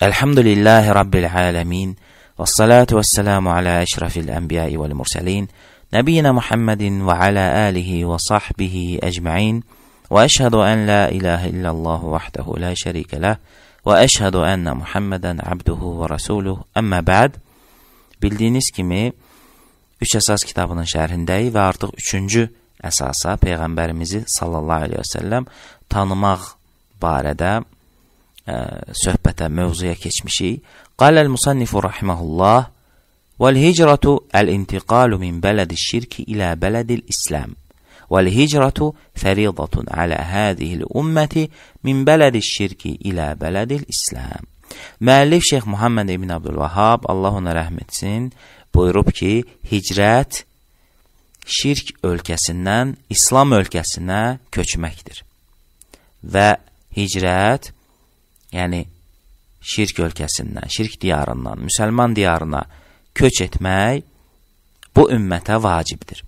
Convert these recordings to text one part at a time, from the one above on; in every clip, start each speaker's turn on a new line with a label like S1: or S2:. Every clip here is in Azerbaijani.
S1: Elhamdülillahi Rabbil alemin. Ve salatu ve selamu ala eşrafil enbiyai vel murselin. Nebiyina Muhammedin ve ala alihi ve sahbihi ecma'in. Ve eşhedü en la ilahe illallah vahdehu la şerike leh. Ve eşhedü enne Muhammeden abduhu ve resuluh. Amma ba'd. Bildiyiniz kimi, üç əsas kitabının şərhindəyik və artıq üçüncü əsasa Peyğəmbərimizi sallallahu aleyhi və səlləm tanımaq barədə ə, söhbətə, mövzuya keçmişik. Qaləl musannifu rahiməhullah Vəl-hicratu əl-intiqalu min bələdi şirki ilə bələdil İslam. Vəl-hicratu fəridatun alə hədihil ümməti min bələdi şirki ilə bələdil İslam. Müəllif Şeyx Muhammed ibn Abdülvahab, Allah ona rəhm etsin, buyurub ki, hicrət şirk ölkəsindən İslam ölkəsinə köçməkdir. Və hicrət yəni şirk ölkəsindən, şirk diyarından, müsəlman diyarına köç etmək bu ümmətə vacibdir.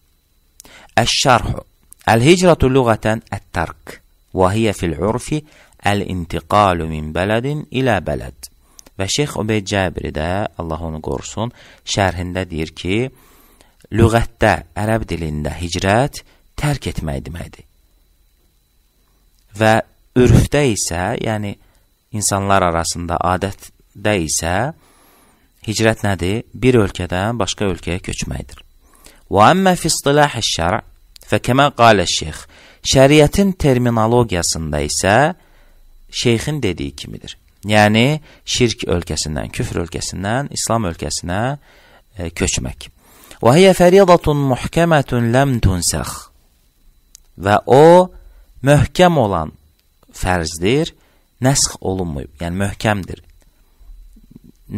S1: Əş-şərhu Əl-hicratu lüğətən ət-tərk və hiyə fil-urfi əl-intiqalu min bələdin ilə bələd. Və Şeyx Ubeyd Cəbri də, Allah onu qorusun, şərhində deyir ki, lüğətdə, ərəb dilində hicrət tərk etmək deməkdir. Və ürfdə isə, yəni, insanlar arasında adətdə isə hicrət nədir? Bir ölkədən başqa ölkəyə köçməkdir. Və əmmə fi istilahə şərə fəkəmə qalə şeyx. Şəriətin terminologiyasında isə şeyxin dediyi kimidir. Yəni, şirk ölkəsindən, küfr ölkəsindən, İslam ölkəsinə e, köçmək. Və hiyə fəriyadatun muhkəmətun ləm tunsəx. Və o, möhkəm olan fərzdir nəsx olunmayıb, yəni möhkəmdir.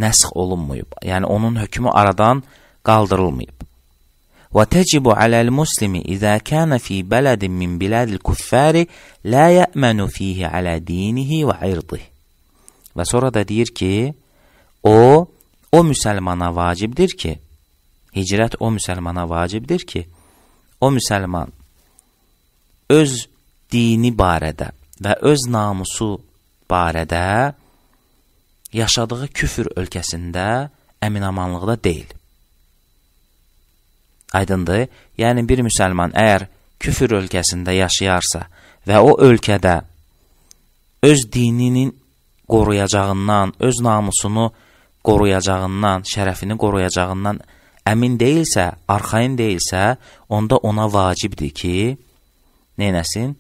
S1: Nəsx olunmayıb, yəni onun hökmü aradan qaldırılmayıb. Və təcib aləl muslimi izə kənə fi bələdin min bilədil küffəri lə yəmənu fihi alə dinihi və irdih. Və sonra da deyir ki, o, o müsəlmana vacibdir ki, hicrət o müsəlmana vacibdir ki, o müsəlman öz dini barədə və öz namusu barədə yaşadığı küfür ölkəsində əminamanlıqda deyil. Aydındır, yəni bir müsəlman əgər küfür ölkəsində yaşayarsa və o ölkədə öz dininin qoruyacağından, öz namusunu qoruyacağından, şərəfini qoruyacağından əmin deyilsə, arxain deyilsə, onda ona vacibdir ki, neynəsin?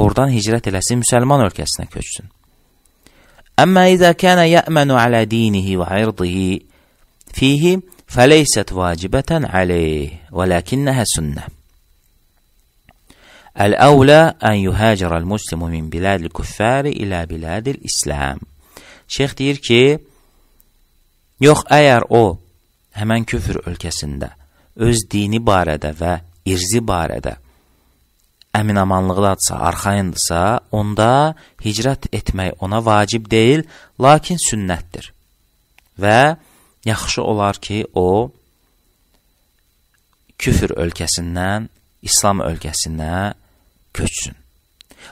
S1: Oradan hicrət eləsin, müsəlman ölkəsinə köçsün. أما إذا كان يأمن على دينه وعرضه فيه فليست واجبة عليه ولكنها سنة الأولى أن يهاجر المسلم من بلاد الكفار إلى بلاد الإسلام Şeyh deyir ki, yox əgər o həmən küfür ölkəsində öz dini barədə və irzi barədə əminamanlıqdadsa, arxayındırsa, onda hicrət etmək ona vacib deyil, lakin sünnətdir. Və yaxşı olar ki, o küfür ölkəsindən İslam ölkəsinə köçsün.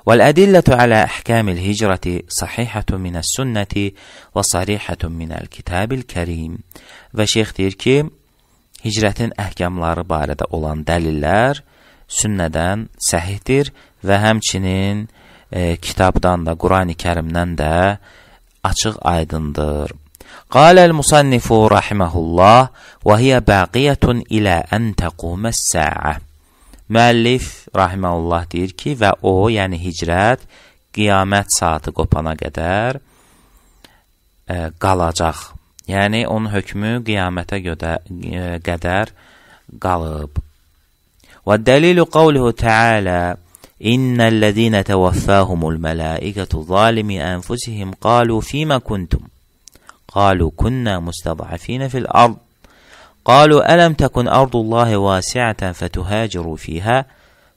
S1: وَالْأَدِلَّةُ عَلَى أَحْكَامِ الْهِجْرَةِ صَحِحَةٌ مِنَ السُنَّةِ وَصَرِحَةٌ مِنَ الْكِتَابِ الْكَرِيمِ Və şeyx deyir ki, hicrətin əhkamları barədə olan dəlillər sünnədən səhihdir və həmçinin e, kitabdan da, Qurani kərimdən də açıq aydındır. Qaləl musannifu rahiməhullah və hiyə bəqiyyətun ilə ən təquməs səə. Müəllif rahiməhullah deyir ki, və o, yəni hicrət, qiyamət saatı qopana qədər e, qalacaq. Yəni, onun hökmü qiyamətə gödə, e, qədər qalıb. والدليل قوله تعالى إن الذين توفاهم الملائكة ظالم أنفسهم قالوا فيما كنتم قالوا كنا مستضعفين في الأرض قالوا ألم تكن أرض الله واسعة فتهاجروا فيها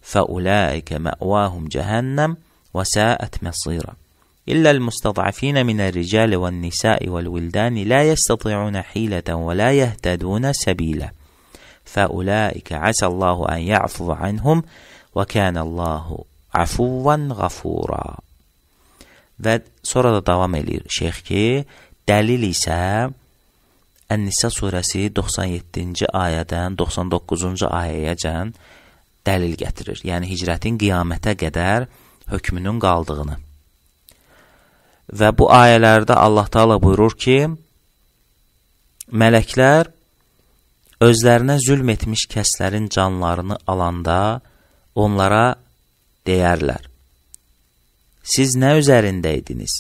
S1: فأولئك مأواهم جهنم وساءت مصيرا إلا المستضعفين من الرجال والنساء والولدان لا يستطيعون حيلة ولا يهتدون سبيلا فأولئك عسى الله أن يعفو عنهم وَكَانَ اللّٰهُ عَفُوًا غَفُورًا Və sonra da davam edir şeyx ki, dəlil isə Ən-Nisa surəsi 97-ci ayədən 99-cu ayəyəcən dəlil gətirir. Yəni, hicrətin qiyamətə qədər hökmünün qaldığını. Və bu ayələrdə Allah-u Teala buyurur ki, mələklər özlərinə zülm etmiş kəslərin canlarını alanda onlara deyərlər, siz nə üzərində idiniz?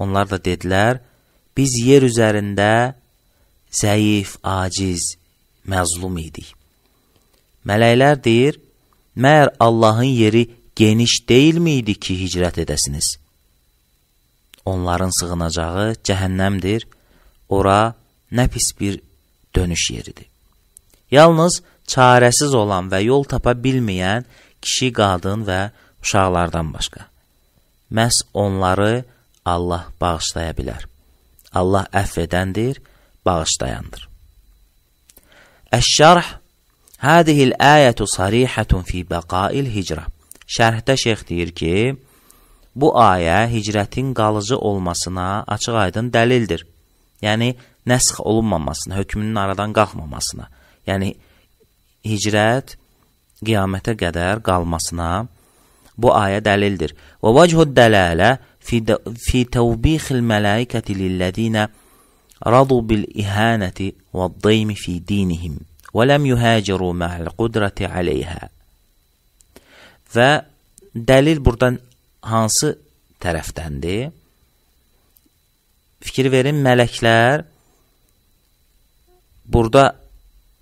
S1: Onlar da dedilər, biz yer üzərində zəif, aciz, məzlum idik. Mələklər deyir, məyər Allahın yeri geniş deyilmi idi ki, hicrət edəsiniz? Onların sığınacağı cəhənnəmdir, ora nə pis bir dönüş yeridir. Yalnız çarəsiz olan və yol tapa bilməyən kişi, qadın və uşaqlardan başqa. Məhz onları Allah bağışlaya bilər. Allah əff edəndir, bağışlayandır. Əşşərh Hədihil əyətü sarihətun fi bəqail hicrə. Şərhdə şeyx deyir ki, bu ayə hicrətin qalıcı olmasına açıq aydın dəlildir. Yəni, nəsx olunmamasına, hökmünün aradan qalxmamasına, yəni hicrət qiyamətə qədər qalmasına bu ayə dəlildir. Və vəchud dəlalə fi, fi təvbixil mələikəti lilləzinə radu bil ihanəti və ddəymi fi dinihim və ləm yuhəciru məhəl qudrəti aleyhə. Və dəlil buradan hansı tərəfdəndir? Fikir verin, mələklər burada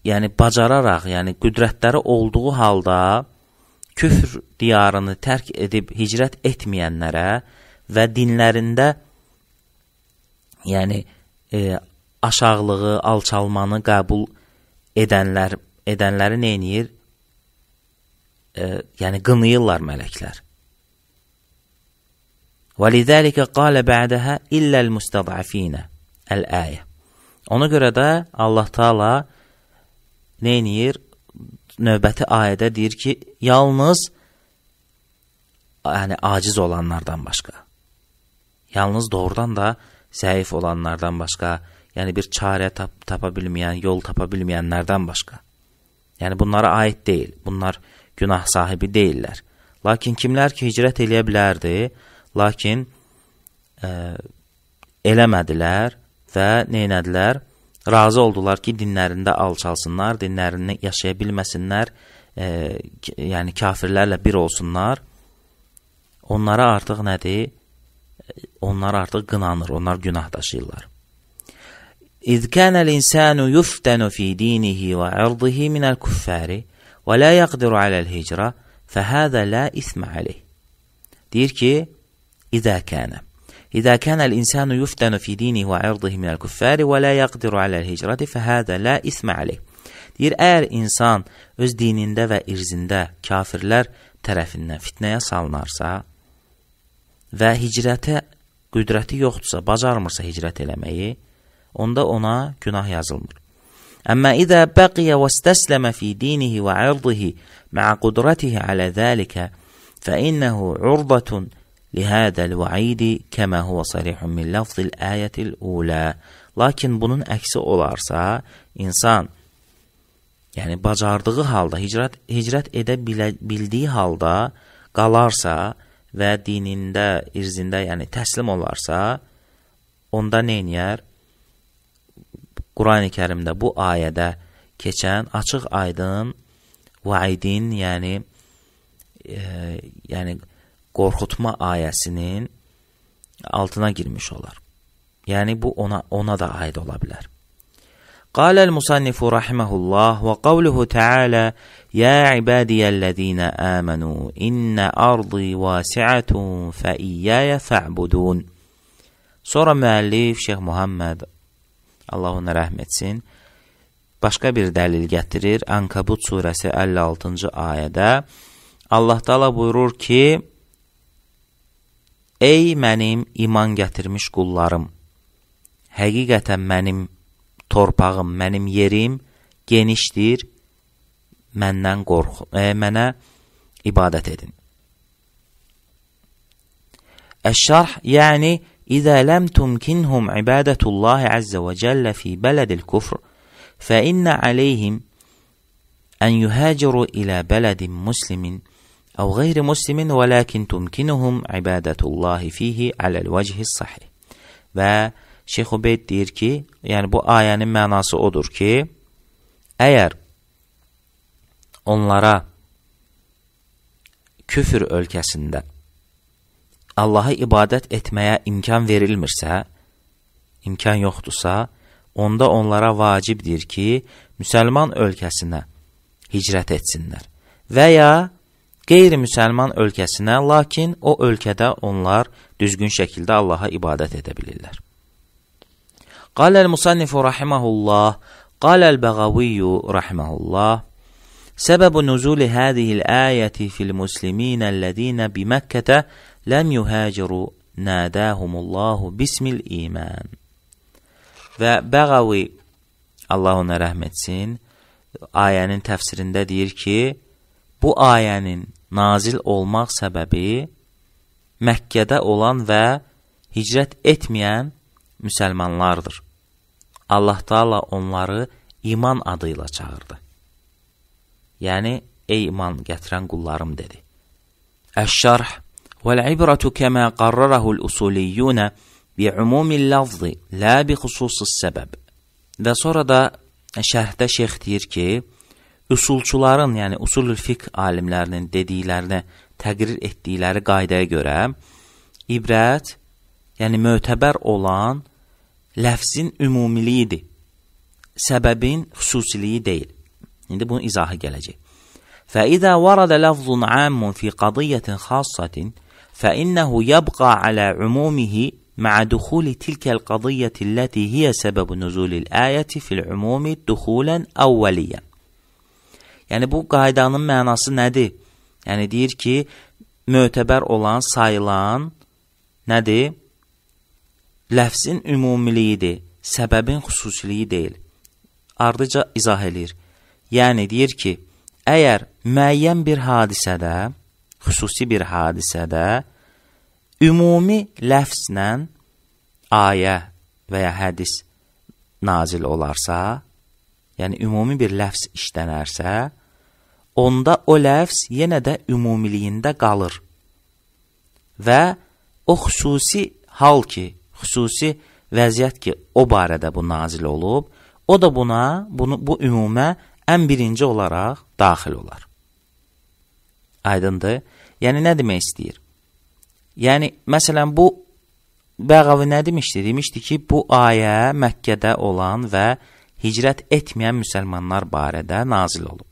S1: yəni bacararaq, yəni qüdrətləri olduğu halda küfr diyarını tərk edib hicrət etməyənlərə və dinlərində yəni e, aşağılığı, alçalmanı qəbul edənlər edənləri nəyinir? E, yəni qınayırlar mələklər. Və lidəlikə qalə bədəhə illəl mustadəfinə. Əl-əyə. Ona görə də Allah Taala nəyir? Növbəti ayədə deyir ki, yalnız yəni aciz olanlardan başqa. Yalnız doğrudan da zəif olanlardan başqa, yəni bir çarə tap tapa bilməyən, yol tapa bilməyənlərdən başqa. Yəni bunlara aid deyil. Bunlar günah sahibi deyillər. Lakin kimlər ki, hicrət eləyə bilərdi, lakin ə, e, eləmədilər, dəfə neynədilər? Razı oldular ki, dinlərində alçalsınlar, dinlərini yaşaya bilməsinlər, e, yəni kafirlərlə bir olsunlar. Onlara artıq nədir? Onlar artıq qınanır, onlar günah daşıyırlar. İz kənəl insanu yuftənu fi dinihi və ərdihi minəl küffəri və lə yəqdiru aləl hicra fəhədə lə ismə aleyh. Deyir ki, İzə kənəm. إذا كان الإنسان يفتن في dini və irdihi minəl küffəri və la yaqdiru aləl hicrəti fəhədə la ismə aleyh. Deyir, əgər insan öz dinində və irzində kafirlər tərəfindən fitnəyə salınarsa və hicrətə qüdrəti yoxdursa, bacarmırsa hicrət eləməyi, onda ona günah yazılmır. Əmmə idə bəqiyə və stəsləmə fi dinihi və irdihi mə qudrətihi alə dəlikə fə innəhu urdatun lihədə l-vəidi kəmə huvə sarihun min lafzil əyətil ulə. Lakin bunun əksi olarsa, insan yəni bacardığı halda, hicrət, hicrət edə bilə, bildiyi halda qalarsa və dinində, irzində, yəni təslim olarsa, onda neynəyər? Qurani Kərimdə bu ayədə keçən açıq aydın vaidin, yəni e, yəni qorxutma ayəsinin altına girmiş olar. Yəni bu ona ona da aid ola bilər. Qaləl musannifu rahimehullah və qavluhu taala ya ibadiyellezina amanu inna ardi vasi'atun fa iyaya fa'budun. Sonra müəllif Şeyx Muhammed Allah ona rəhm etsin başqa bir dəlil gətirir. Ankabut surəsi 56-cı ayədə Allah Taala buyurur ki: Ey mənim iman gətirmiş qullarım, həqiqətən mənim torpağım, mənim yerim genişdir, məndən qorxu, e, mənə ibadət edin. Əşşarh, yəni, İzə ləm tumkinhum ibadətullahi əzzə və cəllə fi bələdil kufr, fə innə aleyhim ən yuhəciru ilə bələdin muslimin, أو غير مسلم ولكن tümkinuhum ibadetullah fihi alel vecihi sahih. Və Şeyx Ubeyd deyir ki, yəni bu ayənin mənası odur ki, əgər onlara küfür ölkəsində Allaha ibadət etməyə imkan verilmirsə, imkan yoxdursa, onda onlara vacibdir ki, müsəlman ölkəsinə hicrət etsinlər və ya qeyri-müsəlman ölkəsinə, lakin o ölkədə onlar düzgün şəkildə Allaha ibadət edə bilirlər. Qaləl-Musannifu rahiməhullah, qaləl-Bəğaviyyu rahiməhullah, Səbəbu nüzuli hədihil əyəti fil musliminə ləzinə biməkkətə ləm yuhəciru nədəhumullahu bismil imən. Və Bəğavi, Allah ona rəhm etsin, ayənin təfsirində deyir ki, bu ayənin nazil olmaq səbəbi Məkkədə olan və hicrət etməyən müsəlmanlardır. Allah Taala onları iman adı ilə çağırdı. Yəni, ey iman gətirən qullarım, dedi. Əş-şərh vəl-ibratu kəmə qarrarahul usuliyyunə bi'umumin lafzi, la bi xususus səbəb. Və sonra da şərhdə şeyx deyir ki, üsulçuların, yəni usulül fiqh alimlərinin dediklərinə təqrir etdikləri qaydaya görə ibrət, yəni mötəbər olan ləfzin ümumiliyidir. Səbəbin xüsusiliyi deyil. İndi bunun izahı gələcək. فإذا ورد لفظ عام في قضية خاصة فإنه يبقى على عمومه مع دخول تلك القضية التي هي سبب نزول الآية في العموم دخولا أوليا Yəni bu qaydanın mənası nədir? Yəni deyir ki, mötəbər olan, sayılan nədir? Ləfzin ümumiliyidir, səbəbin xüsusiliyi deyil. Ardıca izah eləyir. Yəni deyir ki, əgər müəyyən bir hadisədə, xüsusi bir hadisədə ümumi ləfzlə ayə və ya hədis nazil olarsa, yəni ümumi bir ləfs işlənərsə, onda o ləfs yenə də ümumiliyində qalır və o xüsusi hal ki, xüsusi vəziyyət ki, o barədə bu nazil olub, o da buna, bunu, bu ümumə ən birinci olaraq daxil olar. Aydındır. Yəni, nə demək istəyir? Yəni, məsələn, bu Bəğavi nə demişdi? Demişdi ki, bu ayə Məkkədə olan və hicrət etməyən müsəlmanlar barədə nazil olub.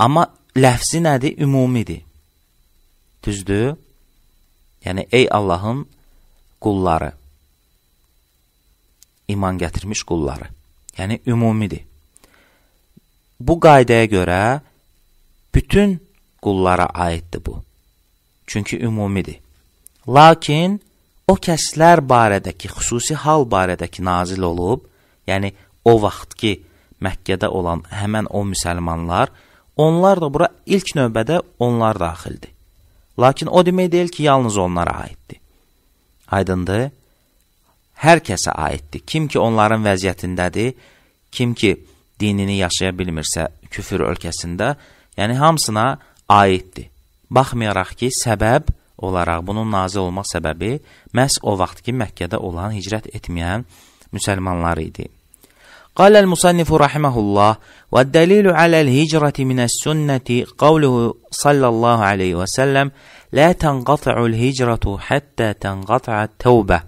S1: Amma ləfzi nədir? Ümumidir. Düzdür? Yəni, ey Allahın qulları, iman gətirmiş qulları, yəni ümumidir. Bu qaydaya görə bütün qullara aiddir bu. Çünki ümumidir. Lakin o kəslər barədəki, xüsusi hal barədəki nazil olub, yəni o vaxtki Məkkədə olan həmən o müsəlmanlar, onlar da bura ilk növbədə onlar daxildir. Lakin o demək deyil ki, yalnız onlara aiddir. Aydındır, hər kəsə aiddir. Kim ki, onların vəziyyətindədir, kim ki, dinini yaşaya bilmirsə küfür ölkəsində, yəni hamısına aiddir. Baxmayaraq ki, səbəb olaraq bunun nazil olmaq səbəbi məhz o vaxtki Məkkədə olan hicrət etməyən müsəlmanlar idi. قال المصنف رحمه الله والدليل على الهجرة من السنة قوله صلى الله عليه وسلم لا تنقطع الهجرة حتى تنقطع التوبة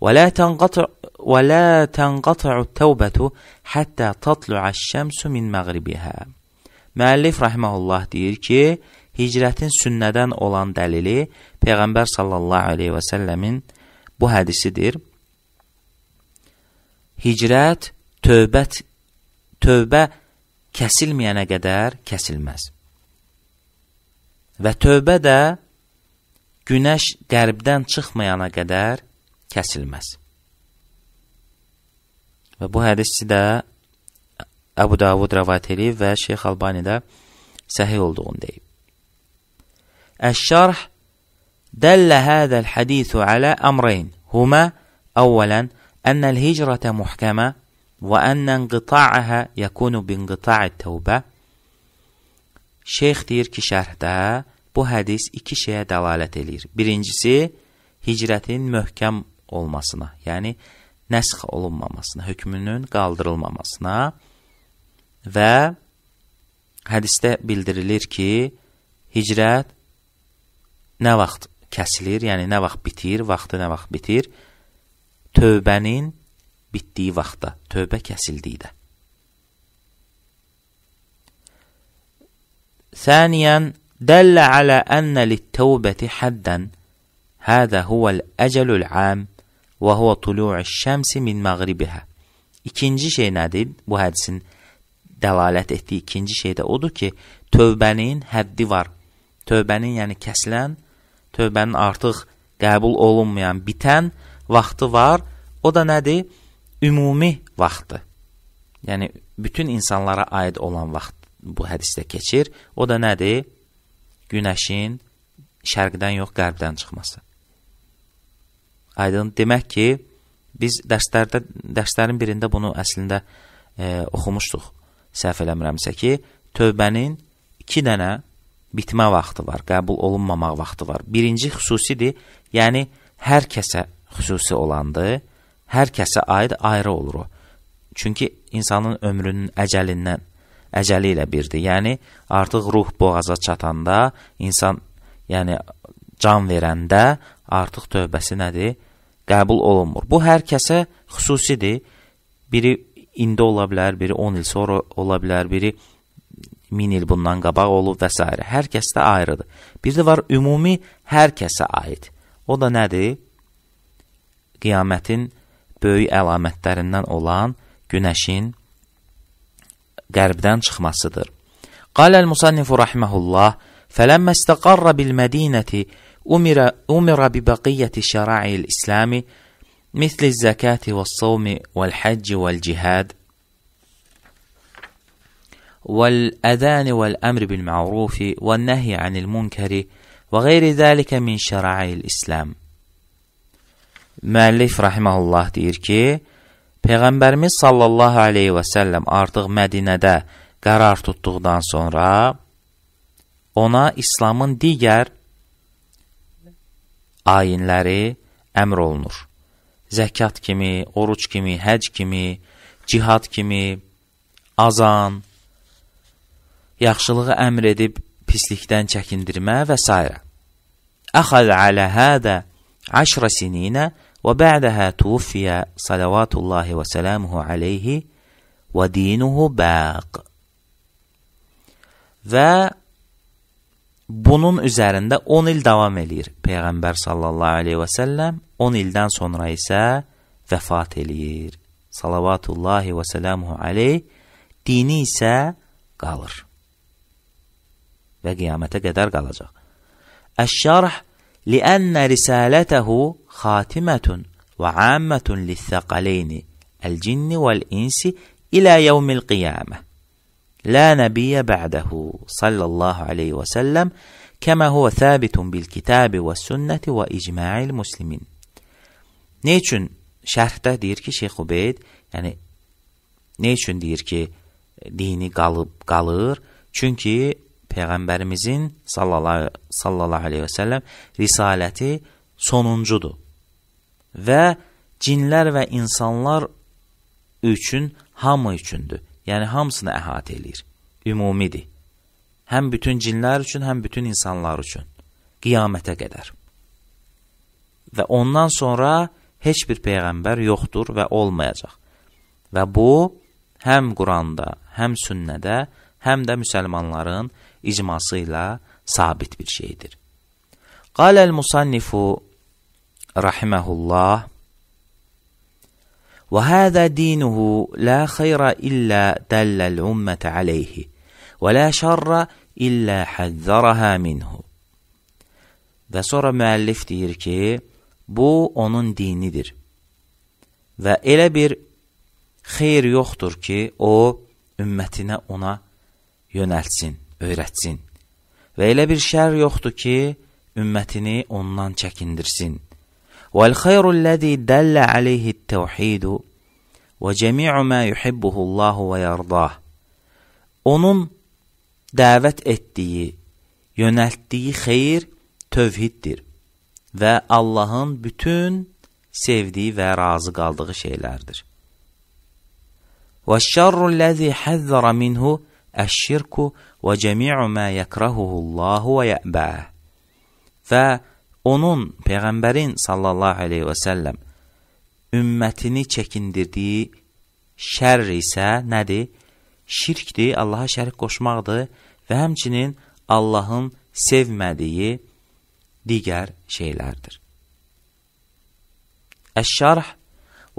S1: ولا تنقطع ولا تنقطع التوبة حتى تطلع الشمس من مغربها. Müəllif rəhməhullah deyir ki, hicrətin sünnədən olan dəlili Peyğəmbər sallallahu aleyhi və səlləmin bu hədisidir. Hicrət tövbət, tövbə kəsilməyənə qədər kəsilməz. Və tövbə də günəş qərbdən çıxmayana qədər kəsilməz. Və bu hədisi də Əbu Davud rəvat edib və Şeyx Albani də səhih olduğunu deyib. الشرح دل هذا الحديث على أمرين هما أولا أن الهجرة محكمة وأن انقطاعها يكون بانقطاع التوبة Şeyx deyir ki, şərhdə bu hədis iki şeyə dəlalət eləyir. Birincisi, hicrətin möhkəm olmasına, yəni nəsx olunmamasına, hökmünün qaldırılmamasına və hədisdə bildirilir ki, hicrət nə vaxt kəsilir, yəni nə vaxt bitir, vaxtı nə vaxt bitir? Tövbənin bitdiyi vaxtda, tövbə kəsildikdə. Saniyan دل على أن للتوبة حدا هذا هو الأجل العام وهو طلوع الشمس من مغربها İkinci şey nədir? Bu hədisin dəlalət etdiyi ikinci şey də odur ki, tövbənin həddi var. Tövbənin, yəni kəsilən tövbənin artıq qəbul olunmayan, bitən vaxtı var. O da nədir? Ümumi vaxtı. Yəni, bütün insanlara aid olan vaxt bu hədisdə keçir. O da nədir? Günəşin şərqdən yox, qərbdən çıxması. Aydın, demək ki, biz dərslərdə, dərslərin birində bunu əslində e, oxumuşduq, səhv eləmirəmsə ki, tövbənin iki dənə bitmə vaxtı var, qəbul olunmamaq vaxtı var. Birinci xüsusidir, yəni hər kəsə xüsusi olandır, hər kəsə aid ayrı olur o. Çünki insanın ömrünün əcəlindən, əcəli ilə birdir. Yəni, artıq ruh boğaza çatanda, insan, yəni, can verəndə artıq tövbəsi nədir? Qəbul olunmur. Bu, hər kəsə xüsusidir. Biri indi ola bilər, biri 10 il sonra ola bilər, biri 10 min il bundan qabaq olub və s. Hər kəsdə ayrıdır. Bir də var ümumi hər kəsə aid. O da nədir? Qiyamətin böyük əlamətlərindən olan günəşin qərbdən çıxmasıdır. Qaləl-Musannifu rəhməhullah, fələmmə istəqarra bil-Mədinəti umira, umira bi-bəqiyyəti şəra'il-İsləmi misli zəkəti və-səvmi və-l-həcci və-l-cihad والأذان والأمر بالمعروف والنهي عن المنكر və zəlikə min şəra'il İslam. Müəllif rahimehullah deyir ki, Peyğəmbərimiz sallallahu aleyhi və səlləm artıq Mədinədə qərar tutduqdan sonra ona İslamın digər ayinləri əmr olunur. Zəkat kimi, oruç kimi, həc kimi, cihad kimi, azan, yaxşılığı əmr edib pislikdən çəkindirmə və s. Əxəz alə hədə əşrə sininə və bə'dəhə tuvfiyə salavatullahi və sələmuhu aleyhi və dinuhu bəq. Və bunun üzərində 10 il davam eləyir Peyğəmbər sallallahu aleyhi və səlləm, 10 ildən sonra isə vəfat eləyir. Salavatullahi və sələmuhu aleyh, dini isə qalır. ve kıyamete kadar kalacak. Eşşarh لأن رسالته خاتمة وعامة للثقلين الجن والإنس إلى يوم القيامة لا نبي بعده صلى الله عليه وسلم كما هو ثابت بالكتاب والسنة وإجماع المسلمين Ne için şerhte deyir ki Şeyh Ubeyd, yani ne için deyir ki dini kalıp kalır? Çünkü Peyğəmbərimizin sallallahu aleyhi və səlləm risaləti sonuncudur və cinlər və insanlar üçün hamı üçündür, yəni hamısını əhatə eləyir, ümumidir. Həm bütün cinlər üçün, həm bütün insanlar üçün, qiyamətə qədər. Və ondan sonra heç bir Peyğəmbər yoxdur və olmayacaq. Və bu, həm Quranda, həm sünnədə, həm də müsəlmanların icmasıyla sabit bir şeydir. Qalel musannifu rahimehullah ve hâzâ dînuhu lâ khayra illâ dellel ummete aleyhi ve lâ şerra illâ hazzaraha minhu. Və sonra müəllif deyir ki, bu onun dinidir. Və elə bir xeyir yoxdur ki, o ümmətinə ona yönəlsin öyrətsin və elə bir şər yoxdur ki, ümmətini ondan çəkindirsin. وَالْخَيْرُ الَّذِي دَلَّ عَلَيْهِ التَّوْحِيدُ وَجَمِعُ مَا يُحِبُّهُ اللّٰهُ وَيَرْضَاهُ Onun dəvət etdiyi, yönəltdiyi xeyir tövhiddir və Allahın bütün sevdiyi və razı qaldığı şeylərdir. وَالشَّرُّ الَّذِي حَذَّرَ مِنْهُ Əşşirku və cəmi'u mə yəkrahuhullahu və yəbəh. Və onun, Peyğəmbərin sallallahu aleyhi və səlləm, ümmətini çəkindirdiyi şərr isə nədir? Şirkdir, Allaha şərik qoşmaqdır və həmçinin Allahın sevmədiyi digər şeylərdir. Əş-şərh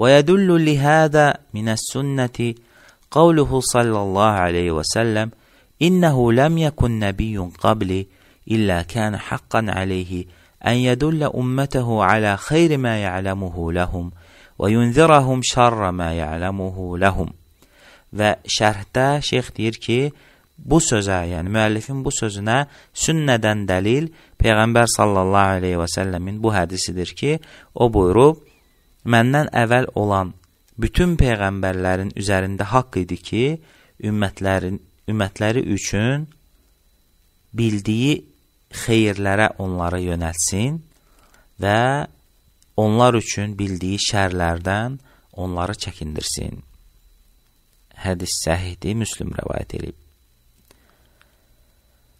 S1: ويدل لهذا من السنة قوله صلى الله عليه وسلم إنه لم يكن نبي قبلي إلا كان حقا عليه أن يدل أمته على خير ما يعلمه لهم وينذرهم شر ما يعلمه لهم və şərhdə şeyx deyir ki, bu sözə, yəni müəllifin bu sözünə sünnədən dəlil Peyğəmbər sallallahu aleyhi və səlləmin bu hədisidir ki, o buyurub, məndən əvvəl olan bütün peyğəmbərlərin üzərində haqq idi ki, ümmətlərin ümmətləri üçün bildiyi xeyirlərə onları yönəlsin və onlar üçün bildiyi şərlərdən onları çəkindirsin. Hədis səhihdir, Müslüm rəvayət edib.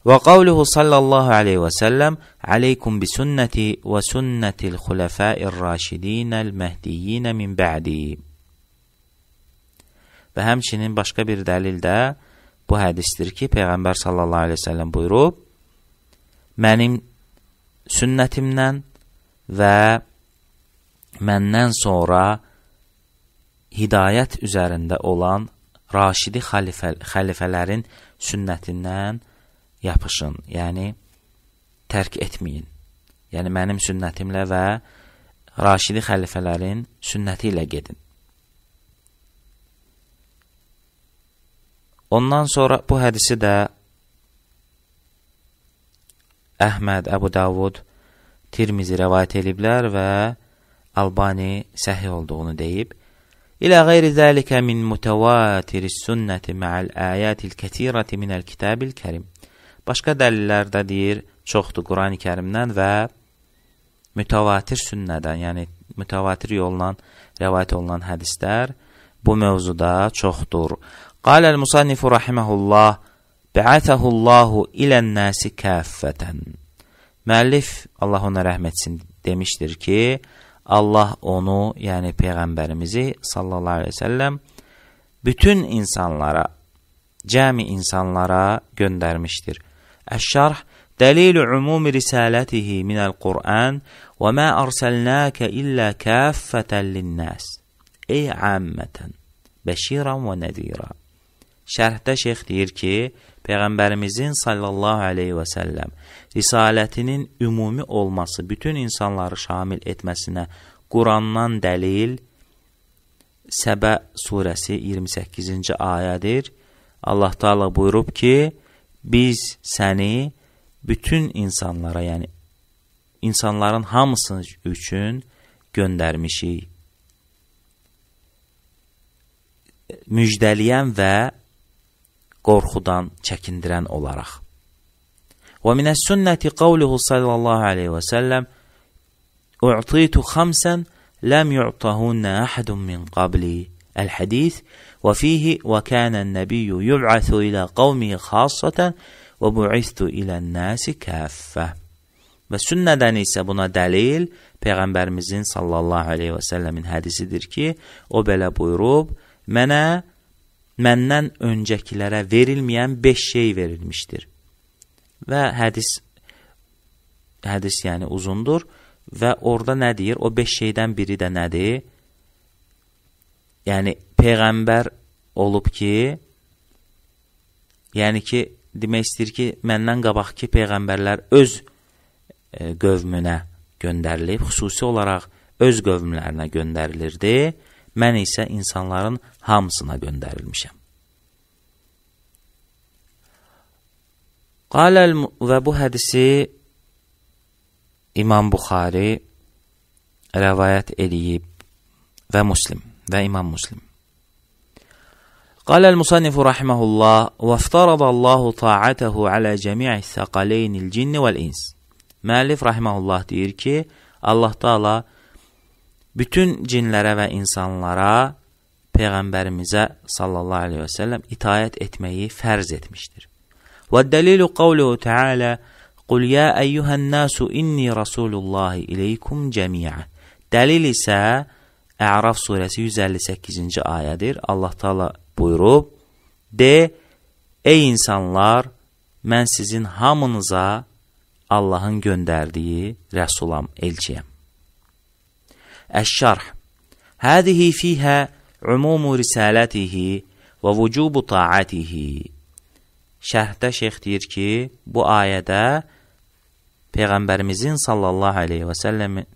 S1: Və qavluhu sallallahu aleyhi və səlləm Aleykum bi sünnəti və sünnətil xuləfəir raşidinəl məhdiyyinə min bə'diyib Və həmçinin başqa bir dəlil də bu hədisdir ki, Peyğəmbər sallallahu aleyhi ve sellem buyurub, mənim sünnətimdən və məndən sonra hidayət üzərində olan raşidi xəlifə, xəlifələrin sünnətindən yapışın, yəni tərk etməyin. Yəni mənim sünnətimlə və raşidi xəlifələrin sünnəti ilə gedin. Ondan sonra bu hədisi də Əhməd, Əbu Davud, Tirmizi rəvayət ediblər və Albani səhi olduğunu deyib. İlə qeyri zəlikə min mütəvatiris sünnəti məəl əyətil kətirəti minəl kitəbil kərim. Başqa dəlillərdə deyir, çoxdur Quran-ı kərimdən və mütəvatir sünnədən, yəni mütəvatir yolla rəvayət olunan hədislər bu mövzuda çoxdur. Qaləl musannif rahimehullah Bəətəhullahu ilən nəsi kəffətən. Müəllif, Allah ona rəhmətsin, demişdir ki, Allah onu, yəni Peyğəmbərimizi sallallahu aleyhi ve səlləm, bütün insanlara, cəmi insanlara göndərmişdir. Əşşarh, dəlilü umumi risalətihi minəl Qur'an və mə ərsəlnəkə illə kəffətən linnəs. Ey əmmətən, bəşirən və nədirən şərhdə şeyx deyir ki, Peyğəmbərimizin sallallahu aleyhi və səlləm risalətinin ümumi olması, bütün insanları şamil etməsinə Qurandan dəlil Səbə surəsi 28-ci ayədir. Allah Taala buyurub ki, biz səni bütün insanlara, yəni insanların hamısı üçün göndərmişik. Müjdəliyən və qorxudan çəkindirən olaraq. Və minəs-sünnəti qavluhu sallallahu aleyhi və səlləm U'titu xamsən ləm yu'tahunnə əhədun min qabli Əl-hədis və fihi və kənən nəbiyyü yub'athu ilə qavmihi xasətən və bu'istu ilən nəsi kəffə Və sünnədən isə buna dəlil Peyğəmbərimizin sallallahu aleyhi və səlləmin hədisidir ki, o belə buyurub, mənə məndən öncəkilərə verilməyən 5 şey verilmişdir. Və hədis hədis yəni uzundur və orada nə deyir? O 5 şeydən biri də nədir? Yəni peyğəmbər olub ki, yəni ki demək istəyir ki, məndən qabaqki peyğəmbərlər öz e, qövmünə göndərilib, xüsusi olaraq öz qövmlərinə göndərilirdi mən isə insanların hamısına göndərilmişəm. Qaləl və bu hədisi İmam Buxari rəvayət eləyib və Muslim və İmam Muslim. قال المصنف رحمه الله وافترض الله طاعته على جميع الثقلين الجن والإنس Müəllif rəhməhullah deyir ki, Allah Taala bütün cinlərə və insanlara Peyğəmbərimizə sallallahu aleyhi və səlləm itayət etməyi fərz etmişdir. Və dəlilu qavluhu tealə Qul ya əyyuhən nəsu inni rasulullahi ileykum cəmiyə Dəlil isə Ə'raf surəsi 158-ci ayədir. Allah taala buyurub, De, ey insanlar, mən sizin hamınıza Allahın göndərdiyi rəsulam, elçiyəm. الشرح هذه فيها عموم risalətihi və vücubu taatihi. Şərhdə şeyx deyir ki, bu ayədə Peyğəmbərimizin sallallahu aleyhi və səlləmin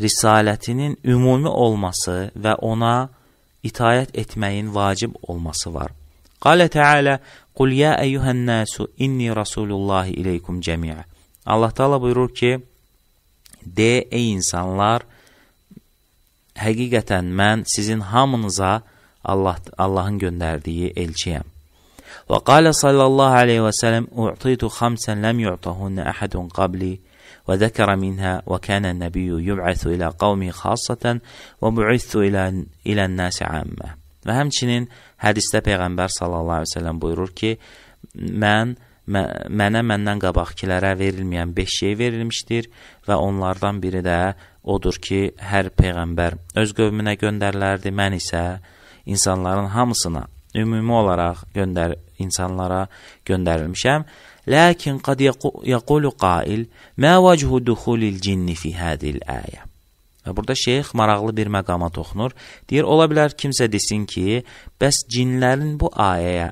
S1: risalətinin ümumi olması və ona itayət etməyin vacib olması var. Qalə Teala, Qul ya eyyuhən nəsu, inni rasulullahi ileykum cəmiyə. Allah Teala buyurur ki, De ey insanlar, həqiqətən mən sizin hamınıza Allah, Allahın göndərdiyi elçiyəm. Və qalə sallallahu aleyhi və sələm, U'titu xamsən ləm yu'tahunna əhədun qabli və zəkərə minhə və kənə nəbiyyü yub'əsu ilə qavmi xasatan və bu'ithu ilə, ilə nəsi əmmə. Və həmçinin hədistə Peyğəmbər sallallahu aleyhi və sələm buyurur ki, mən mə, mənə məndən qabaqkilərə verilməyən beş şey verilmişdir və onlardan biri də odur ki, hər peyğəmbər öz qövmünə göndərilərdi, mən isə insanların hamısına ümumi olaraq göndər insanlara göndərilmişəm. Lakin qad yaqulu qail, "Mə vəchu duhulil cinni fi hadil ayə?" Və burada şeyx maraqlı bir məqama toxunur. Deyir, ola bilər kimsə desin ki, bəs cinlərin bu ayəyə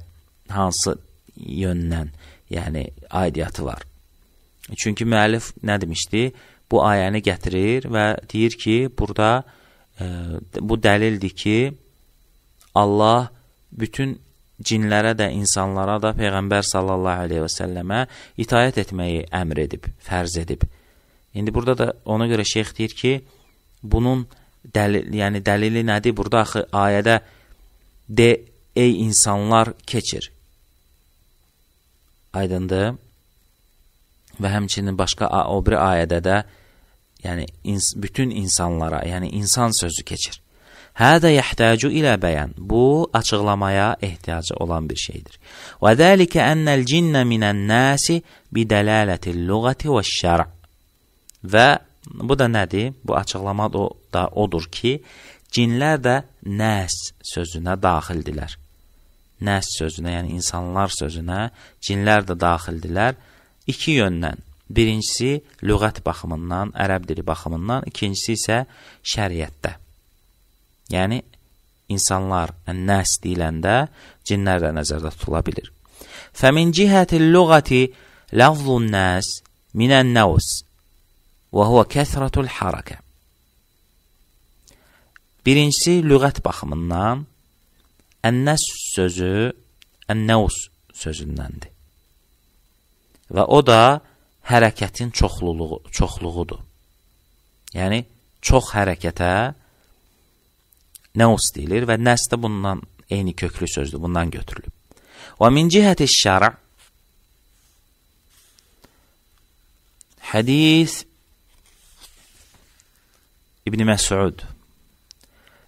S1: hansı yöndən, yəni aidiyyatı var? Çünki müəllif nə demişdi? bu ayəni gətirir və deyir ki, burada e, bu dəlildir ki, Allah bütün cinlərə də, insanlara da Peyğəmbər sallallahu aleyhi və səlləmə itayət etməyi əmr edib, fərz edib. İndi burada da ona görə şeyx deyir ki, bunun dəlil, yəni dəlili nədir? Burada axı ayədə de, ey insanlar keçir. Aydındır. Və həmçinin başqa o bir ayədə də yəni ins bütün insanlara, yəni insan sözü keçir. Hədə yəhtəcu ilə bəyan. Bu, açıqlamaya ehtiyacı olan bir şeydir. Və dəlikə ənəl cinnə minən nəsi bidələlətil lüğəti və şərə. Və bu da nədir? Bu açıqlama da odur ki, cinlər də nəs sözünə daxildilər. Nəs sözünə, yəni insanlar sözünə cinlər də daxildilər iki yöndən. Birincisi lüğət baxımından, ərəb dili baxımından, ikincisi isə şəriətdə. Yəni, insanlar, nəs deyiləndə cinlər də nəzərdə tutula bilir. Fəmin cihətil lüğəti lafzun nəs minən nəvs və huvə kəthratul harakə. Birincisi, lüğət baxımından ənnəs sözü ənnəvs sözündəndir. Və o da hərəkətin çoxluluğu, çoxluğudur. Yəni, çox hərəkətə nəus deyilir və nəs də bundan eyni köklü sözdür, bundan götürülüb. Və min cihəti şərə Hədis İbn Məsud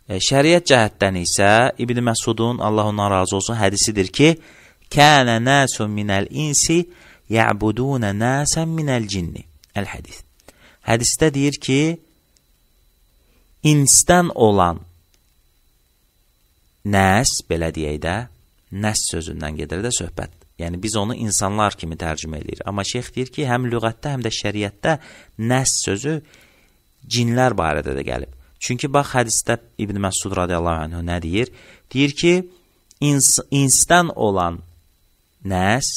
S1: e, Şəriət cəhətdən isə İbn Məsudun, Allah ondan razı olsun, hədisidir ki, Kənə nəsun minəl insi Yəbudunə nəsən minəl cinni. Əl-hədis. Hədisdə deyir ki, insdən olan nəs, belə deyək də, nəs sözündən gedir də söhbət. Yəni, biz onu insanlar kimi tərcümə edirik. Amma şeyx deyir ki, həm lügətdə, həm də şəriətdə nəs sözü cinlər barədə də gəlib. Çünki bax, hədisdə İbn Məsud radiyallahu anhu nə deyir? Deyir ki, ins insdən olan nəs,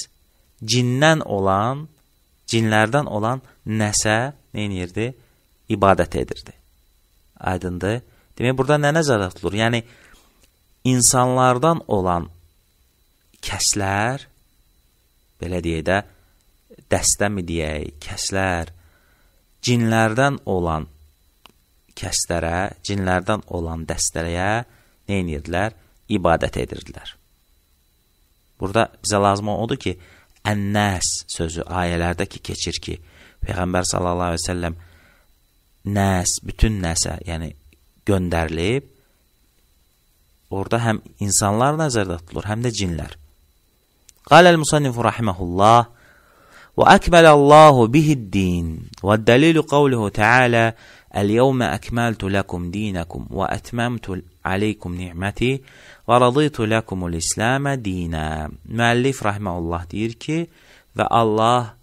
S1: cindən olan, cinlərdən olan nəsə neynirdi? İbadət edirdi. Aydındır. Demək, burada nə nəzərdə tutulur? Yəni, insanlardan olan kəslər, belə deyək də, dəstəmi deyək, kəslər, cinlərdən olan kəslərə, cinlərdən olan dəstəyə nə edirdilər? İbadət edirdilər. Burada bizə lazım odur ki, Ən-Nəs sözü ayələrdə ki, keçir ki, Peyğəmbər sallallahu əleyhi və səlləm Nəs bütün nəsə, yəni göndərilib. Orda həm insanlar nəzərdə tutulur, həm də cinlər. Qaləl-müsənnif rahimehullah وأكمل الله به الدين والدليل قوله تعالى اليوم أكملت لكم دينكم وأتممت عليكم نعمتي Və raditu ləkumul İsləmə dinə. Müəllif rəhməullah deyir ki, və Allah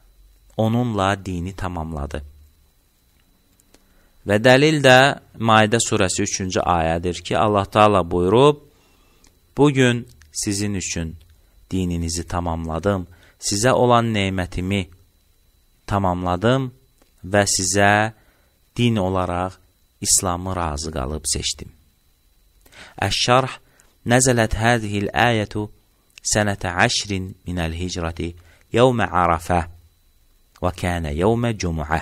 S1: onunla dini tamamladı. Və dəlil də Maidə surəsi 3-cü ayədir ki, Allah Taala buyurub: "Bugün sizin üçün dininizi tamamladım. Sizə olan nemətimi tamamladım və sizə din olaraq İslamı razı qalıb seçdim." Əş-Şərh نزلت هذه الآية سنة عشر من الهجرة يوم عرفة وكان يوم cumuə.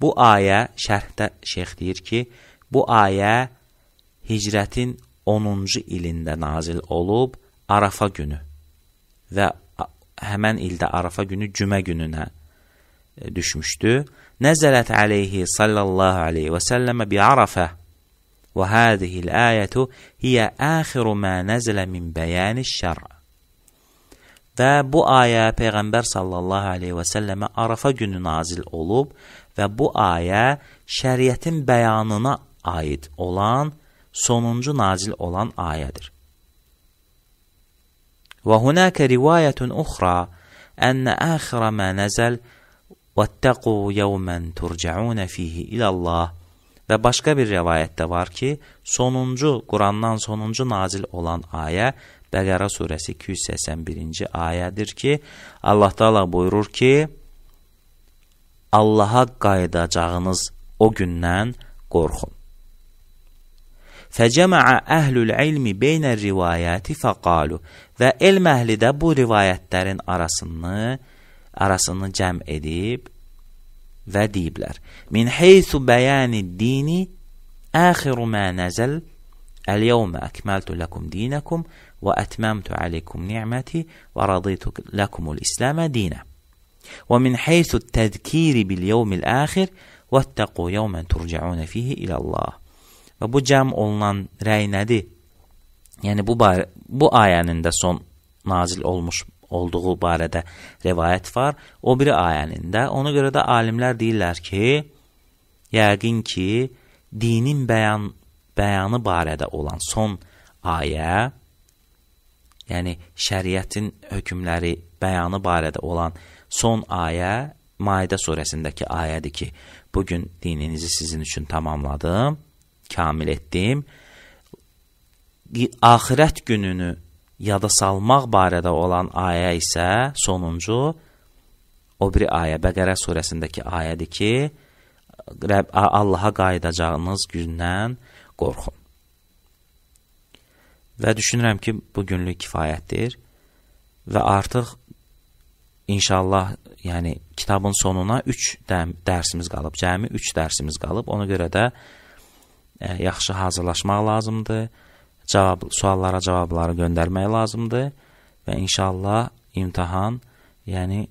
S1: Bu ayə şərhdə şeyx deyir ki, bu ayə hicrətin 10-cu ilində nazil olub Arafa günü və həmən ildə Arafa günü cümə gününə düşmüşdü. Nəzələt əleyhi sallallahu aleyhi və səlləmə bi Arafə وهذه الآية هي آخر ما نزل من بيان الشرع və bu ayə Peyğəmbər sallallahu aleyhi və səlləmə Arafa günü nazil olub və bu ayə şəriətin bəyanına aid olan, sonuncu nazil olan ayədir. Və hunəkə rivayətun uxra ənə əxirə mə nəzəl وَاتَّقُوا يَوْمًا تُرْجَعُونَ فِيهِ إِلَى اللَّهِ Və başqa bir rəvayətdə var ki, sonuncu, Qurandan sonuncu nazil olan ayə Bəqara surəsi 281-ci ayədir ki, Allah Taala buyurur ki: Allaha qayıdacağınız o gündən qorxun. Fəcəma'a əhlül ilmi beynə rivayəti fəqalu və elm əhli də bu rivayətlərin arasını arasını cəm edib وديبلر من حيث بيان الدين آخر ما نزل اليوم أكملت لكم دينكم وأتممت عليكم نعمتي ورضيت لكم الإسلام دينا ومن حيث التذكير باليوم الآخر واتقوا يوما ترجعون فيه إلى الله ve bu cem olunan rey nedi? بو, bu, bu ayenin de son nazil olmuş olduğu barədə rivayət var. O biri ayənin də. Ona görə də alimlər deyirlər ki, yəqin ki, dinin bəyan, bəyanı barədə olan son ayə, yəni şəriətin hökmləri bəyanı barədə olan son ayə Maidə surəsindəki ayədir ki, bugün dininizi sizin üçün tamamladım, kamil etdim, axirət gününü yada salmaq barədə olan ayə isə sonuncu, o biri ayə, Bəqərə surəsindəki ayədir ki, Allaha qayıdacağınız gündən qorxun. Və düşünürəm ki, bugünlük kifayətdir və artıq inşallah yəni kitabın sonuna 3 dərsimiz qalıb, cəmi 3 dərsimiz qalıb. Ona görə də ə, e, yaxşı hazırlaşmaq lazımdır cavab, suallara cavabları göndərmək lazımdır və inşallah imtahan, yəni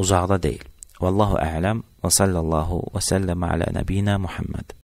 S1: uzaqda deyil. Vallahu ələm və sallallahu və səlləmə alə nəbiyinə Muhammed.